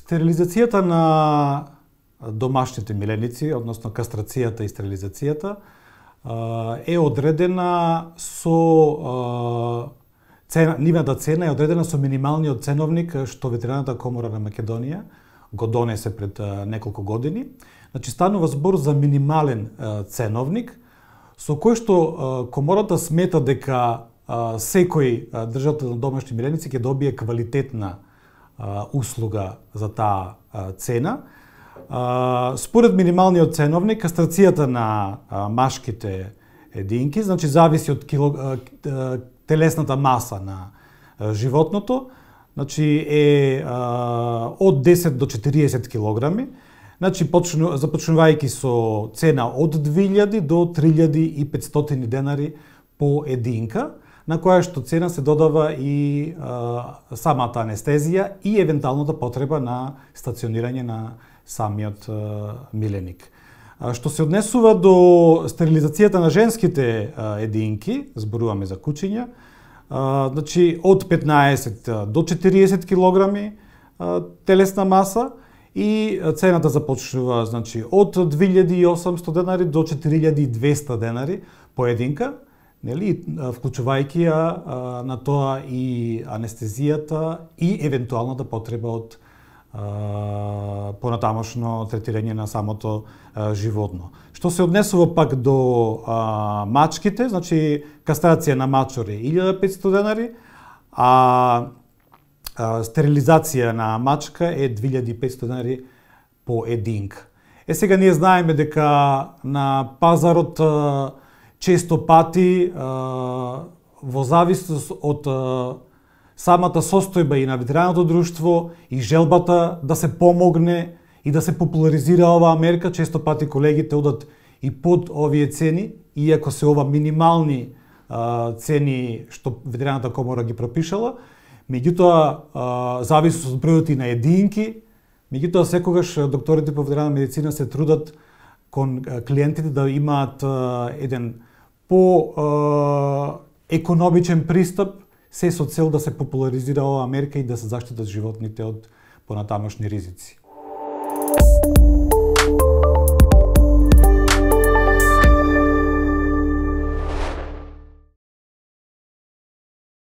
Стерилизацијата на домашните миленици, односно кастрацијата и стерилизацијата, е одредена со цена, нивната цена е одредена со минималниот ценовник што ветеринарната комора на Македонија го донесе пред неколку години. Значи станува збор за минимален ценовник со кој што комората смета дека секој држател на домашни миленици ќе добие квалитетна услуга за таа цена. Според минималниот ценовник, кастрацијата на машките единки, значи зависи од кило, телесната маса на животното, значи е од 10 до 40 килограми. Значи, започнувајќи со цена од 2000 до 3500 денари по единка на која што цена се додава и а, самата анестезија и евентуалната потреба на стационирање на самиот а, миленик. А, што се однесува до стерилизацијата на женските а, единки, зборуваме за кучиња, а, значи од 15 до 40 килограми а, телесна маса, и цената започнува значи од 2800 денари до 4200 денари поединка нели, вклучувајќи ја на тоа и анестезијата и евентуалната потреба од понатамошно третирање на самото животно. Што се однесува пак до а, мачките, значи кастрација на мачори 1500 денари, а, а стерилизација на мачка е 2500 денари по единка. Е сега ние знаеме дека на пазарот а, често пати а, во зависност од а, самата состојба и на ветераното друштво и желбата да се помогне и да се популаризира оваа мерка, често пати колегите одат и под овие цени, иако се ова минимални а, цени што ветераната комора ги пропишала, меѓутоа зависност од бројот и на единки, меѓутоа секогаш докторите по ветерана медицина се трудат кон клиентите да имаат еден по е, економичен пристап, се со цел да се популаризира оваа мерка и да се заштитат животните од понатамошни ризици.